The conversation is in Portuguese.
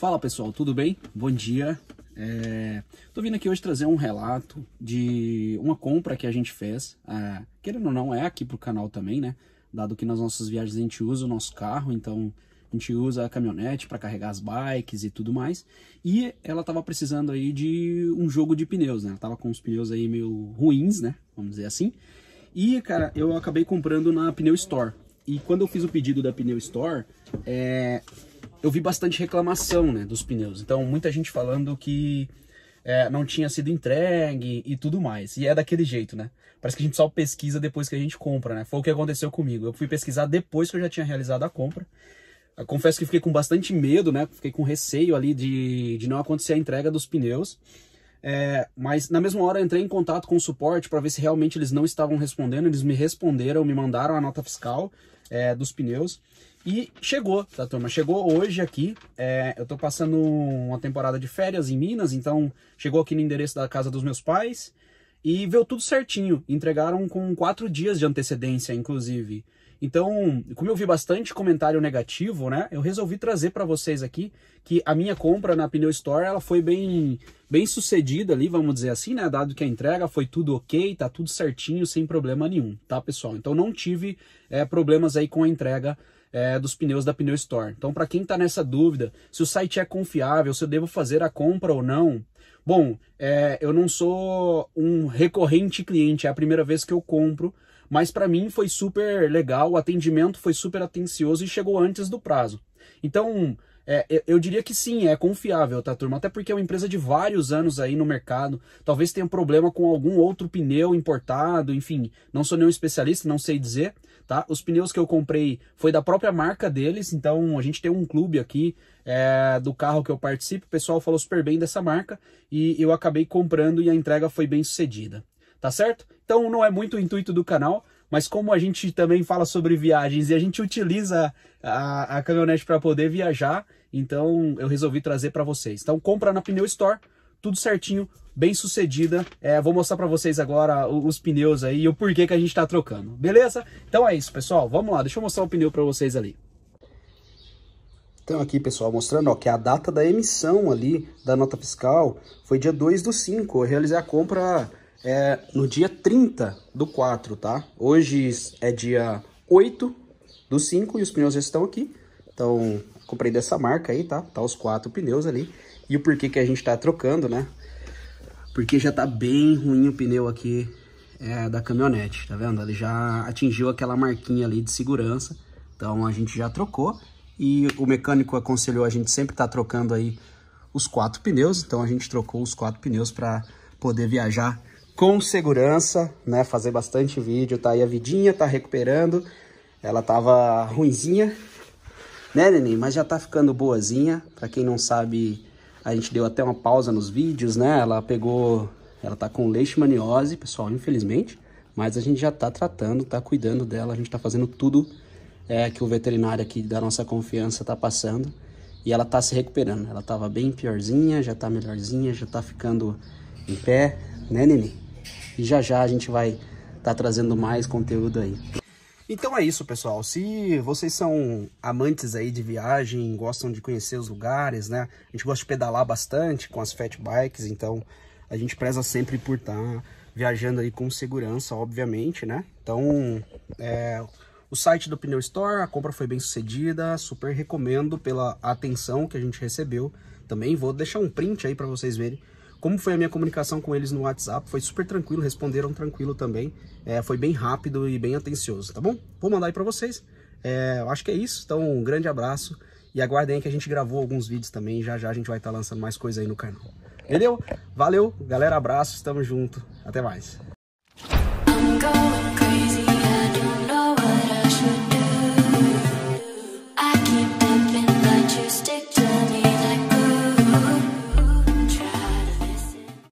Fala pessoal, tudo bem? Bom dia. Estou é, vindo aqui hoje trazer um relato de uma compra que a gente fez. Ah, querendo ou não, é aqui pro canal também, né? Dado que nas nossas viagens a gente usa o nosso carro, então a gente usa a caminhonete para carregar as bikes e tudo mais. E ela estava precisando aí de um jogo de pneus, né? Ela tava com os pneus aí meio ruins, né? Vamos dizer assim. E, cara, eu acabei comprando na Pneu Store. E quando eu fiz o pedido da Pneu Store, é, eu vi bastante reclamação né, dos pneus. Então, muita gente falando que é, não tinha sido entregue e tudo mais. E é daquele jeito, né? Parece que a gente só pesquisa depois que a gente compra, né? Foi o que aconteceu comigo. Eu fui pesquisar depois que eu já tinha realizado a compra. Eu confesso que fiquei com bastante medo, né? Fiquei com receio ali de, de não acontecer a entrega dos pneus. É, mas na mesma hora eu entrei em contato com o suporte para ver se realmente eles não estavam respondendo. Eles me responderam, me mandaram a nota fiscal é, dos pneus. E chegou, tá turma? Chegou hoje aqui. É, eu tô passando uma temporada de férias em Minas, então chegou aqui no endereço da casa dos meus pais e veio tudo certinho. Entregaram com quatro dias de antecedência, inclusive. Então, como eu vi bastante comentário negativo, né, eu resolvi trazer para vocês aqui que a minha compra na Pneu Store, ela foi bem bem sucedida ali, vamos dizer assim, né, dado que a entrega foi tudo OK, tá tudo certinho, sem problema nenhum, tá, pessoal? Então não tive é, problemas aí com a entrega é, dos pneus da Pneu Store. Então, para quem está nessa dúvida, se o site é confiável, se eu devo fazer a compra ou não, bom, é, eu não sou um recorrente cliente, é a primeira vez que eu compro mas para mim foi super legal, o atendimento foi super atencioso e chegou antes do prazo. Então, é, eu, diria que sim, é confiável, tá, turma? Até porque é uma empresa de vários anos aí no mercado. Talvez tenha problema com algum outro pneu importado, enfim. Não sou nenhum especialista, não sei dizer, tá? Os pneus que eu comprei foi da própria marca deles, então a gente tem um clube aqui é, do carro que eu participo. O pessoal falou super bem dessa marca e eu acabei comprando e a entrega foi bem sucedida tá certo? Então não é muito o intuito do canal, mas como a gente também fala sobre viagens e a gente utiliza a, a caminhonete para poder viajar, então eu resolvi trazer para vocês. Então compra na Pneu Store, tudo certinho, bem sucedida. É, vou mostrar para vocês agora os, os pneus aí e o porquê que a gente está trocando, beleza? Então é isso, pessoal. Vamos lá, deixa eu mostrar o pneu para vocês ali. Então aqui, pessoal, mostrando ó, que a data da emissão ali da nota fiscal foi dia 2 do 5. Eu realizei a compra é no dia 30 do 4, tá? Hoje é dia 8 do 5 e os pneus já estão aqui. Então, comprei dessa marca aí, tá? Tá os quatro pneus ali. E o porquê que a gente tá trocando, né? Porque já tá bem ruim o pneu aqui é, da caminhonete, tá vendo? Ele já atingiu aquela marquinha ali de segurança. Então, a gente já trocou. E o mecânico aconselhou a gente sempre tá trocando aí os quatro pneus. Então, a gente trocou os quatro pneus para poder viajar com segurança, né? Fazer bastante vídeo, tá aí a vidinha, tá recuperando. Ela tava ruinzinha, né, neném? Mas já tá ficando boazinha. Pra quem não sabe, a gente deu até uma pausa nos vídeos, né? Ela pegou... Ela tá com leishmaniose, pessoal, infelizmente. Mas a gente já tá tratando, tá cuidando dela. A gente tá fazendo tudo é, que o veterinário aqui da nossa confiança tá passando. E ela tá se recuperando. Ela tava bem piorzinha, já tá melhorzinha, já tá ficando em pé, né, neném? E já já a gente vai estar tá trazendo mais conteúdo aí. Então é isso, pessoal. Se vocês são amantes aí de viagem, gostam de conhecer os lugares, né? A gente gosta de pedalar bastante com as fat bikes, então a gente preza sempre por estar tá viajando aí com segurança, obviamente, né? Então, é, o site do Pneu Store, a compra foi bem sucedida, super recomendo pela atenção que a gente recebeu. Também vou deixar um print aí para vocês verem como foi a minha comunicação com eles no WhatsApp, foi super tranquilo, responderam tranquilo também. É, foi bem rápido e bem atencioso, tá bom? Vou mandar aí para vocês. É, eu acho que é isso, então um grande abraço e aguardem aí que a gente gravou alguns vídeos também. Já já a gente vai estar tá lançando mais coisa aí no canal. Entendeu? Valeu, galera, abraço, tamo junto, até mais.